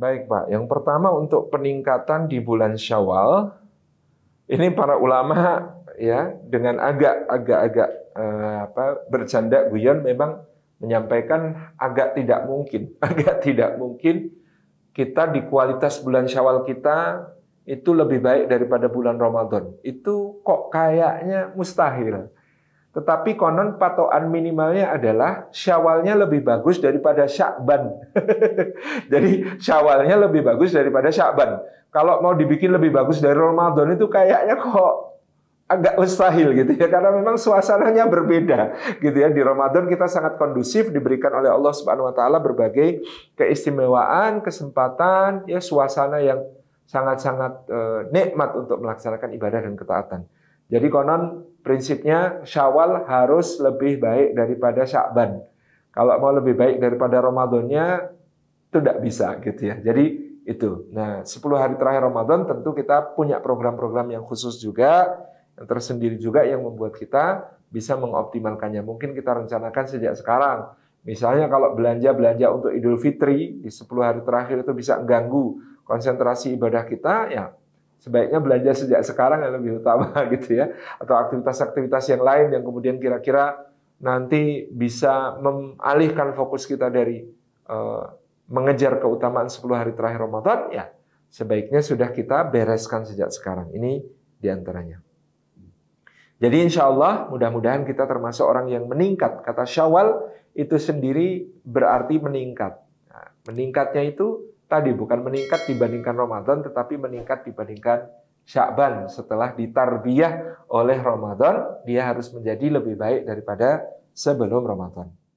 Baik Pak, yang pertama untuk peningkatan di bulan Syawal, ini para ulama ya dengan agak-agak-agak eh, apa bercanda guyon memang menyampaikan agak tidak mungkin, agak tidak mungkin kita di kualitas bulan Syawal kita itu lebih baik daripada bulan Ramadan. Itu kok kayaknya mustahil. Tetapi konon patokan minimalnya adalah syawalnya lebih bagus daripada syakban. Jadi syawalnya lebih bagus daripada syakban. Kalau mau dibikin lebih bagus dari Ramadan itu kayaknya kok agak mustahil gitu ya karena memang suasananya berbeda gitu ya di Ramadan kita sangat kondusif diberikan oleh Allah Subhanahu wa taala berbagai keistimewaan, kesempatan, ya suasana yang sangat-sangat eh, nikmat untuk melaksanakan ibadah dan ketaatan. Jadi konon prinsipnya Syawal harus lebih baik daripada Syakban. Kalau mau lebih baik daripada Ramadannya itu tidak bisa gitu ya. Jadi itu. Nah, 10 hari terakhir Ramadan tentu kita punya program-program yang khusus juga, yang tersendiri juga yang membuat kita bisa mengoptimalkannya. Mungkin kita rencanakan sejak sekarang. Misalnya kalau belanja-belanja untuk Idul Fitri di 10 hari terakhir itu bisa mengganggu konsentrasi ibadah kita, ya sebaiknya belajar sejak sekarang yang lebih utama gitu ya atau aktivitas-aktivitas yang lain yang kemudian kira-kira nanti bisa mengalihkan fokus kita dari uh, mengejar keutamaan 10 hari terakhir Ramadan ya sebaiknya sudah kita bereskan sejak sekarang ini diantaranya jadi insya Allah mudah-mudahan kita termasuk orang yang meningkat kata syawal itu sendiri berarti meningkat nah, meningkatnya itu tadi bukan meningkat dibandingkan Ramadan tetapi meningkat dibandingkan Syakban setelah ditarbiyah oleh Ramadan dia harus menjadi lebih baik daripada sebelum Ramadan.